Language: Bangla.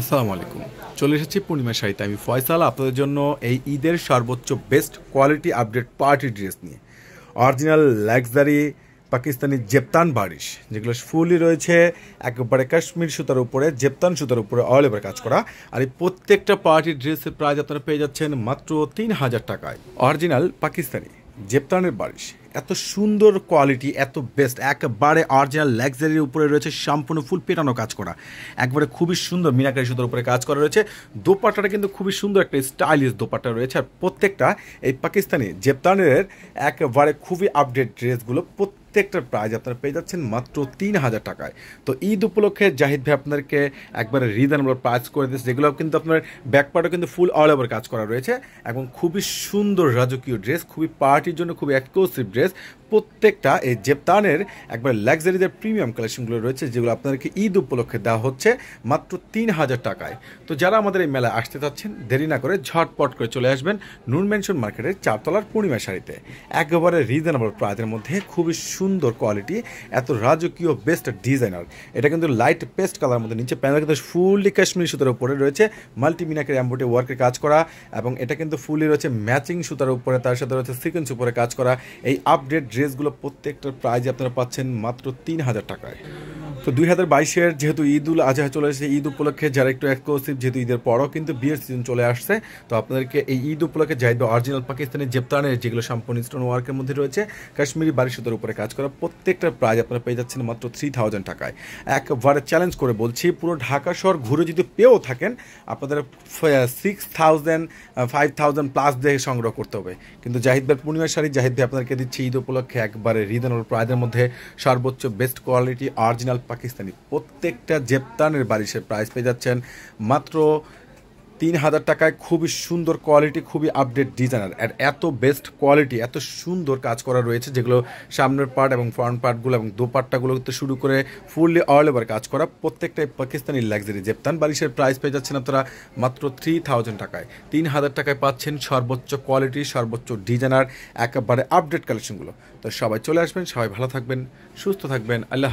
আসসালামু আলাইকুম চলে এসেছি পূর্ণিমা সাহিত্য আমি ফয়সাল আপনাদের জন্য এই ঈদের সর্বোচ্চ best quality update party dress নিয়ে অরিজিনাল লাক্সারি পাকিস্তানি জেপ্তান বারিশ যেগুলো ফুলই রয়েছে একেবারে কাশ্মীর সুতার উপরে জেপ্তান সুতার উপরে অল এভার কাজ করা আর এই প্রত্যেকটা পার্টি ড্রেসের প্রাইস আপনারা পেয়ে যাচ্ছেন মাত্র তিন হাজার টাকায় অরিজিনাল পাকিস্তানি জেপটানের বারিশ এত সুন্দর কোয়ালিটি এত বেস্ট একবারে অরিজিনাল লাক্সারির উপরে রয়েছে সম্পূর্ণ ফুল পেটানো কাজ করা একবারে খুবই সুন্দর মিনাকারি সুতোর উপরে কাজ করা রয়েছে দোপাট্টাটা কিন্তু খুবই সুন্দর একটা স্টাইলিশ দোপাট্টা রয়েছে আর প্রত্যেকটা এই পাকিস্তানি জেপ্তানের একবারে খুবই আপডেট ড্রেসগুলো প্রত্যেক প্রত্যেকটার প্রাইজ আপনারা পেয়ে যাচ্ছেন মাত্র তিন হাজার টাকায় তো ঈদ উপলক্ষে জাহিদ ভাই আপনাদেরকে একবারে রিজনেবল প্রাইজ করে দিয়েছে যেগুলো কিন্তু আপনার ব্যাকপার্টও কিন্তু ফুল অল ওভার কাজ করা রয়েছে এবং খুবই সুন্দর রাজকীয় ড্রেস খুবই পার্টির জন্য খুবই এক্সক্লুসিভ ড্রেস প্রত্যেকটা এই জেপতানের একবার লাক্সারিদের প্রিমিয়াম কালেকশনগুলো রয়েছে যেগুলো আপনাদেরকে ঈদ উপলক্ষে দেওয়া হচ্ছে মাত্র তিন হাজার টাকায় তো যারা আমাদের এই মেলায় আসতে চাচ্ছেন দেরি না করে ঝটপট করে চলে আসবেন নুন মেনশন মার্কেটের চারতলার পূর্ণিমা শাড়িতে একেবারে রিজনেবল প্রাইজের মধ্যে খুবই সুন্দর সুন্দর কোয়ালিটি এত রাজকীয় বেস্ট ডিজাইনার এটা কিন্তু লাইট পেস্ট কালার মধ্যে নিচে প্যানেল কিন্তু ফুললি কাশ্মীরি সুতার উপরে রয়েছে মাল্টি মিনাকের অ্যাম্বোটে ওয়ার্কের কাজ করা এবং এটা কিন্তু ফুললি রয়েছে ম্যাচিং সুতার উপরে তার সাথে রয়েছে সিকেন্স উপরে কাজ করা এই আপডেট ড্রেসগুলো প্রত্যেকটার প্রাইজ আপনারা পাচ্ছেন মাত্র তিন হাজার টাকায় তো দুই হাজার বাইশের যেহেতু ঈদ উল আজহা চলে এসেছে ঈদ উপলক্ষে যারা একটু এক্সক্লুসিভ যেহেতু ঈদের পরও কিন্তু বিয়ের সিজন চলে আসছে তো আপনাদেরকে এই ঈদ উপলক্ষে জাহিদ অরিজিনাল পাকিস্তানি জেপ্তানের যেগুলো সম্পূর্ণ স্টোন ওয়ার্কের মধ্যে রয়েছে কাশ্মীরি বারিশতের উপরে কাজ করা প্রত্যেকটার প্রাইজ আপনারা পেয়ে যাচ্ছেন মাত্র থ্রি থাউজেন্ড টাকায় একবারে চ্যালেঞ্জ করে বলছি পুরো ঢাকা শহর ঘুরে যদি পেয়েও থাকেন আপনাদের six thousand five thousand plus দিয়ে সংগ্রহ করতে হবে কিন্তু জাহিদ ভাই পূর্ণিমার শাড়ি জাহিদ ভাই আপনাদেরকে দিচ্ছে ঈদ উপলক্ষে একবারে রিজনেবল প্রাইজের মধ্যে সর্বোচ্চ বেস্ট কোয়ালিটি অরিজিনাল পাকিস্তানি প্রত্যেকটা জেপ্তানের বাড়ির সে প্রাইস পেয়ে যাচ্ছেন মাত্র তিন হাজার টাকায় খুবই সুন্দর কোয়ালিটি খুবই আপডেট ডিজাইনার আর এত বেস্ট কোয়ালিটি এত সুন্দর কাজ করা রয়েছে যেগুলো সামনের পার্ট এবং ফ্রন্ট পার্টগুলো এবং দু দোপাট্টাগুলোতে শুরু করে ফুললি অল ওভার কাজ করা প্রত্যেকটাই পাকিস্তানি লাক্সারি জেপ্তান বালিশের প্রাইস পেয়ে যাচ্ছেন আপনারা মাত্র থ্রি থাউজেন্ড টাকায় তিন হাজার টাকায় পাচ্ছেন সর্বোচ্চ কোয়ালিটি সর্বোচ্চ ডিজাইনার একেবারে আপডেট কালেকশনগুলো তো সবাই চলে আসবেন সবাই ভালো থাকবেন সুস্থ থাকবেন আল্লাহ